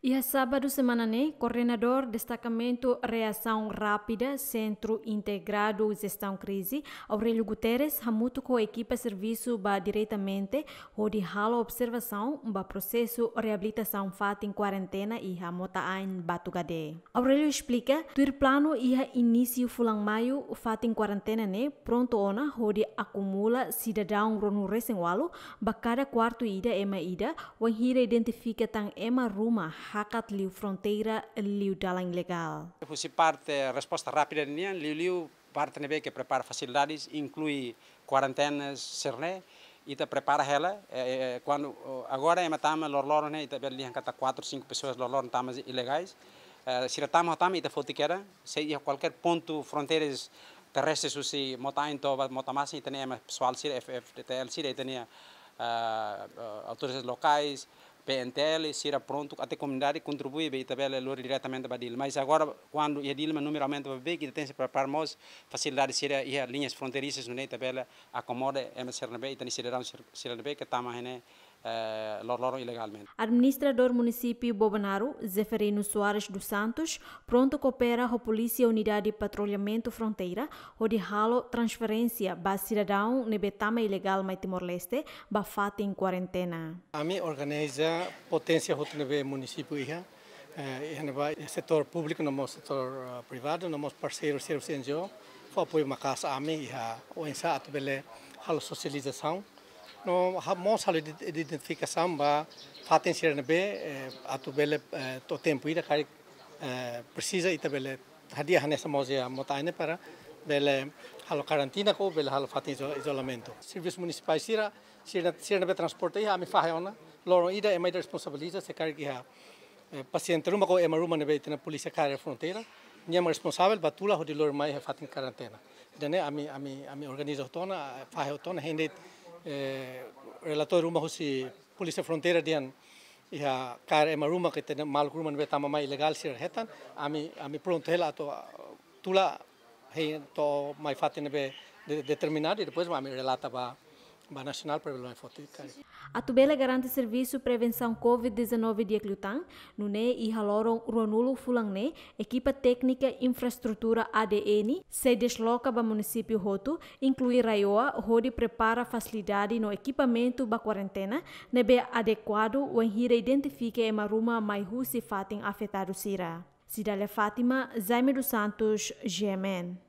E a sábado semana, né, coordenador destacamento Reação Rápida Centro Integrado Gestão Crise, Aurelio Guterres, hamutu com a equipa serviço ba diretamente onde hala observação ba processo reabilitação fato em quarentena e ramota em Batugade. Aurelio explica, tuir plano ia início fulang maio fato em quarentena, né, pronto ona onde acumula cidadão ronu resenwalo ba cada quarto ida ema ida, wang identifica tang ema rumah hakat liu fronteira liu dalang legal. Fusi parte resposta rápida nia liu liu parte nebe que prepara facilidades inclui quarentenas serne ita prepara ela é, é, é quando agora é matama lorlor né ita beli hankata quatro cinco pessoas lorlor tamas ilegais é, se ratama tama ita fotiquera se a qualquer ponto fronteiras terrestres se motain to motamasi ita né pessoal se FFTL se ita né ah, ah, autoridades locais PNTL será pronto até a comunidade contribui e também diretamente para a Dilma. Mas agora, quando a Dilma numeramente vai ver que tem para preparar mais facilidade será e linhas fronteiriças, não é? Também acomoda a CRNB e também será ser que está mais, né? Eh, Administrador ilegalmente. Administrador município Bobanaro, Zeferino Soares dos Santos, pronto coopera com a Polícia Unidade de Patrulhamento Fronteira, onde ralo transferência ba cidadão nebetama ilegal mai Timor-Leste, ba fate em quarentena. A mim organiza potência do município Iha, é setor público, no é setor eh, privado, no nosso parceiro, serviço NGO, foi apoio uma casa a mim e o ensaio a socialização, no mos halu identificação ba fatem ser nebe eh, tu bele to eh, tempo ira kai eh, precisa ita bele hadia hanesa mos ya motaine para bele halo quarantina ko bele halo fatem isolamento serviços municipais sira sira sira nebe transporte ya ami fahiona loro ida é mais responsabiliza se kai ya paciente ruma ko emaruma nebe itina polícia kai fronteira nem responsável batula hodilor mai fatem quarentena dene ami ami ami organizo tona fahe tona hendet eh, relator rumah husi polisi frontera dian ya kar ema rumah kita mal kurman be tamama ilegal sir hetan ami ami pronto hela to tula hei to mai fatin be determinado e depois ami relata ba A Tubela garante serviço prevenção COVID-19 de Eclutang, Nune e Haloron Ronulo Fulangne, equipa técnica infraestrutura ADN, se desloca para município Roto, inclui Raioa, onde prepara facilidade no equipamento para quarentena, nebe adequado o enhira identifique e maruma mai fatem afetado sira. Cidália Fátima, Jaime dos Santos, GMN.